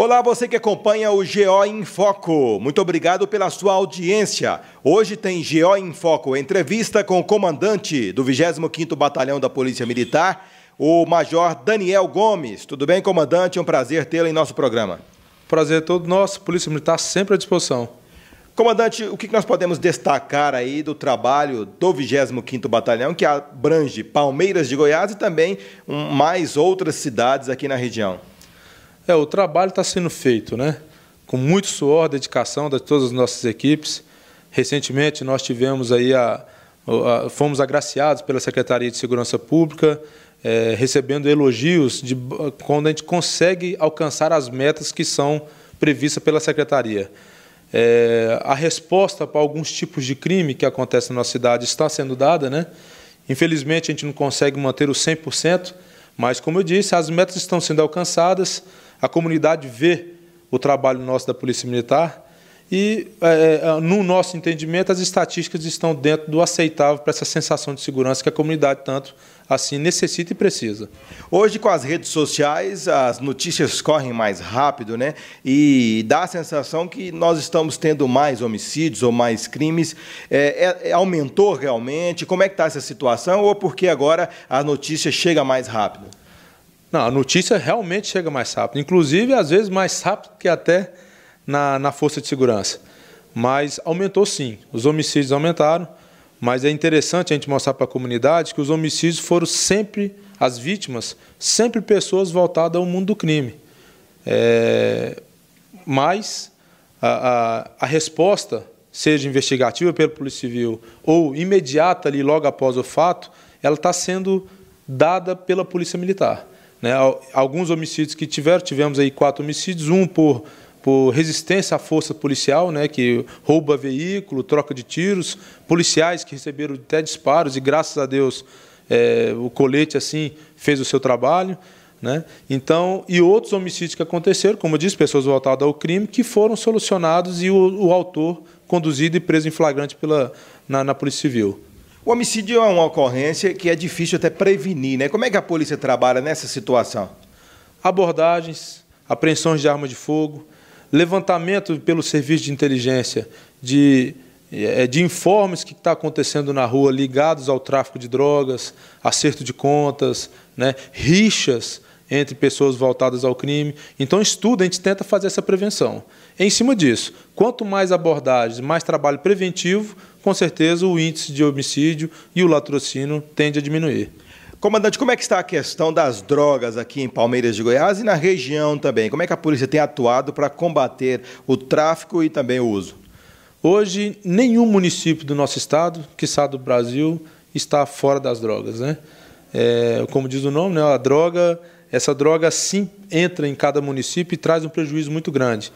Olá, você que acompanha o GO em Foco. Muito obrigado pela sua audiência. Hoje tem GO em Foco, entrevista com o comandante do 25º Batalhão da Polícia Militar, o Major Daniel Gomes. Tudo bem, comandante? É um prazer tê-lo em nosso programa. Prazer é todo nosso. Polícia Militar sempre à disposição. Comandante, o que nós podemos destacar aí do trabalho do 25º Batalhão, que abrange Palmeiras de Goiás e também mais outras cidades aqui na região? É, o trabalho está sendo feito, né? Com muito suor, dedicação de todas as nossas equipes. Recentemente nós tivemos aí a, a fomos agraciados pela Secretaria de Segurança Pública, é, recebendo elogios de quando a gente consegue alcançar as metas que são previstas pela Secretaria. É, a resposta para alguns tipos de crime que acontece na nossa cidade está sendo dada, né? Infelizmente, a gente não consegue manter o 100%, mas, como eu disse, as metas estão sendo alcançadas, a comunidade vê o trabalho nosso da Polícia Militar e, é, é, é, no nosso entendimento, as estatísticas estão dentro do aceitável para essa sensação de segurança que a comunidade tanto assim necessita e precisa. Hoje, com as redes sociais, as notícias correm mais rápido, né? E dá a sensação que nós estamos tendo mais homicídios ou mais crimes. É, é, aumentou realmente? Como é que está essa situação? Ou porque agora a notícia chega mais rápido? Não, a notícia realmente chega mais rápido. Inclusive, às vezes, mais rápido que até na, na força de segurança. Mas aumentou sim, os homicídios aumentaram, mas é interessante a gente mostrar para a comunidade que os homicídios foram sempre, as vítimas, sempre pessoas voltadas ao mundo do crime. É, mas a, a, a resposta, seja investigativa pelo Polícia Civil ou imediata ali logo após o fato, ela está sendo dada pela Polícia Militar. Né? Alguns homicídios que tiveram, tivemos aí quatro homicídios, um por por resistência à força policial, né, que rouba veículo, troca de tiros, policiais que receberam até disparos e graças a Deus é, o colete assim fez o seu trabalho, né? Então e outros homicídios que aconteceram, como eu disse, pessoas voltadas ao crime que foram solucionados e o, o autor conduzido e preso em flagrante pela na, na polícia civil. O homicídio é uma ocorrência que é difícil até prevenir, né? Como é que a polícia trabalha nessa situação? Abordagens, apreensões de arma de fogo, levantamento pelo serviço de inteligência de, eh, de informes que está acontecendo na rua ligados ao tráfico de drogas, acerto de contas, né, rixas entre pessoas voltadas ao crime. Então, estuda, a gente tenta fazer essa prevenção. Em cima disso, quanto mais abordagens mais trabalho preventivo, com certeza o índice de homicídio e o latrocínio tende a diminuir. Comandante, como é que está a questão das drogas aqui em Palmeiras de Goiás e na região também? Como é que a polícia tem atuado para combater o tráfico e também o uso? Hoje, nenhum município do nosso estado, que está do Brasil, está fora das drogas. Né? É, como diz o nome, né, a droga, essa droga sim entra em cada município e traz um prejuízo muito grande.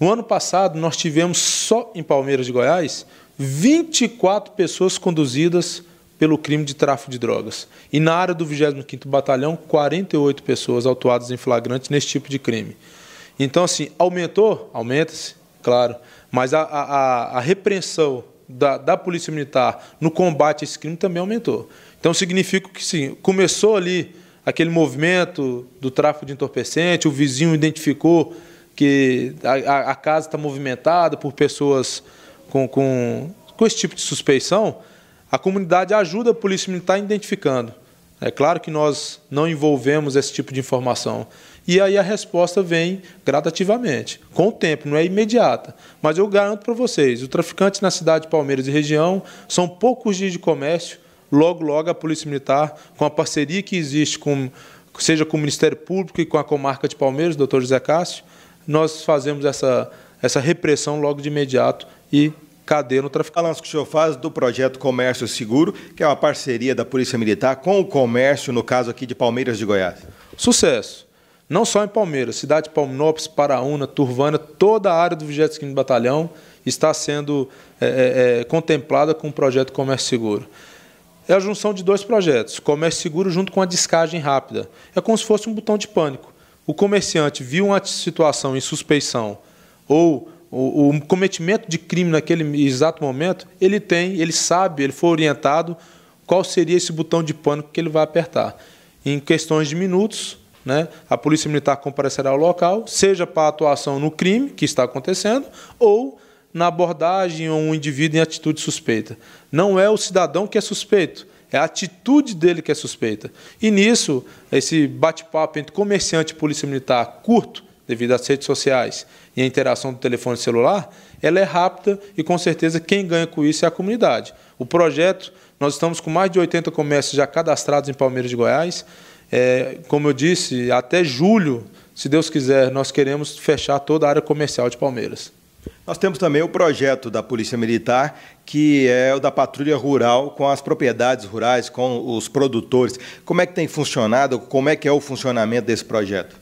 No ano passado, nós tivemos só em Palmeiras de Goiás 24 pessoas conduzidas pelo crime de tráfico de drogas. E na área do 25º Batalhão, 48 pessoas autuadas em flagrante nesse tipo de crime. Então, assim, aumentou? Aumenta-se, claro. Mas a, a, a repreensão da, da Polícia Militar no combate a esse crime também aumentou. Então, significa que, sim, começou ali aquele movimento do tráfico de entorpecente, o vizinho identificou que a, a casa está movimentada por pessoas com, com, com esse tipo de suspeição, a comunidade ajuda a Polícia Militar identificando. É claro que nós não envolvemos esse tipo de informação. E aí a resposta vem gradativamente, com o tempo, não é imediata. Mas eu garanto para vocês, o traficante na cidade de Palmeiras e região são poucos dias de comércio, logo, logo a Polícia Militar, com a parceria que existe, com, seja com o Ministério Público e com a comarca de Palmeiras, doutor José Cássio, nós fazemos essa, essa repressão logo de imediato e cadê no traficante. Balanço que o senhor faz do projeto Comércio Seguro, que é uma parceria da Polícia Militar com o comércio, no caso aqui de Palmeiras de Goiás. Sucesso. Não só em Palmeiras, cidade de Palminópolis, Paraúna, Turvana, toda a área do 25 Batalhão está sendo é, é, é, contemplada com o projeto Comércio Seguro. É a junção de dois projetos, Comércio Seguro junto com a descagem rápida. É como se fosse um botão de pânico. O comerciante viu uma situação em suspeição ou o, o, cometimento de crime naquele exato momento, ele tem, ele sabe, ele foi orientado qual seria esse botão de pânico que ele vai apertar. Em questões de minutos, né, a Polícia Militar comparecerá ao local, seja para atuação no crime que está acontecendo ou na abordagem ou um indivíduo em atitude suspeita. Não é o cidadão que é suspeito, é a atitude dele que é suspeita. E nisso, esse bate-papo entre comerciante e Polícia Militar curto, devido às redes sociais e à interação do telefone celular, ela é rápida e com certeza quem ganha com isso é a comunidade. O projeto, nós estamos com mais de 80 comércios já cadastrados em Palmeiras de Goiás. É, como eu disse, até julho, se Deus quiser, nós queremos fechar toda a área comercial de Palmeiras. Nós temos também o projeto da Polícia Militar, que é o da patrulha rural com as propriedades rurais, com os produtores. Como é que tem funcionado? Como é que é o funcionamento desse projeto?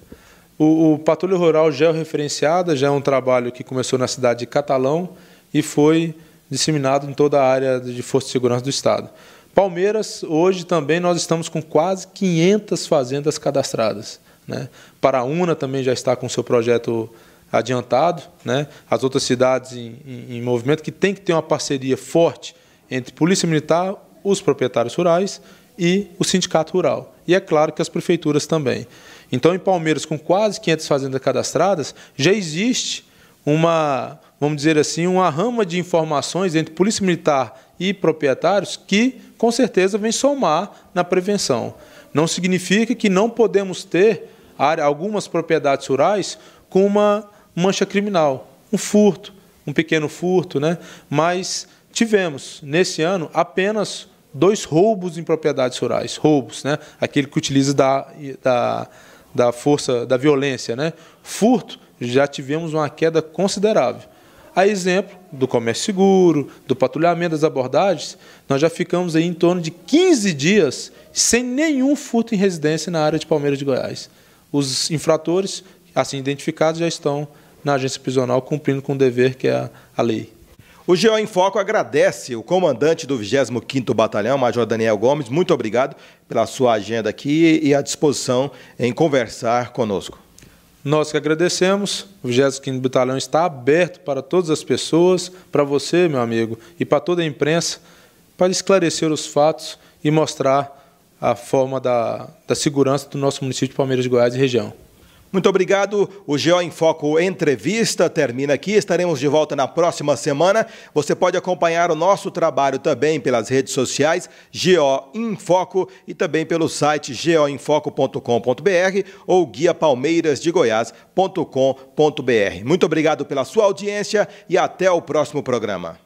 O, o Patrulha Rural Georreferenciada é já é um trabalho que começou na cidade de Catalão e foi disseminado em toda a área de Força de Segurança do Estado. Palmeiras, hoje também nós estamos com quase 500 fazendas cadastradas. Né? Paraúna também já está com seu projeto adiantado, né? as outras cidades em, em, em movimento, que tem que ter uma parceria forte entre Polícia Militar, os proprietários rurais e o Sindicato Rural e é claro que as prefeituras também. Então, em Palmeiras, com quase 500 fazendas cadastradas, já existe uma, vamos dizer assim, uma rama de informações entre polícia militar e proprietários que, com certeza, vem somar na prevenção. Não significa que não podemos ter área, algumas propriedades rurais com uma mancha criminal, um furto, um pequeno furto, né? Mas tivemos nesse ano apenas dois roubos em propriedades rurais. Roubos, né? Aquele que utiliza da, da, da força, da violência, né? Furto, já tivemos uma queda considerável. A exemplo do comércio seguro, do patrulhamento das abordagens, nós já ficamos aí em torno de 15 dias sem nenhum furto em residência na área de Palmeiras de Goiás. Os infratores, assim identificados, já estão na agência prisional cumprindo com o dever que é a lei. O GO em Foco agradece o comandante do 25º Batalhão, Major Daniel Gomes. Muito obrigado pela sua agenda aqui e a disposição em conversar conosco. Nós que agradecemos. O 25º Batalhão está aberto para todas as pessoas, para você, meu amigo, e para toda a imprensa, para esclarecer os fatos e mostrar a forma da, da segurança do nosso município de Palmeiras de Goiás e região. Muito obrigado. O GO em Foco Entrevista termina aqui. Estaremos de volta na próxima semana. Você pode acompanhar o nosso trabalho também pelas redes sociais GO em Foco e também pelo site geoinfoco.com.br ou guiapalmeirasdegoias.com.br. Muito obrigado pela sua audiência e até o próximo programa.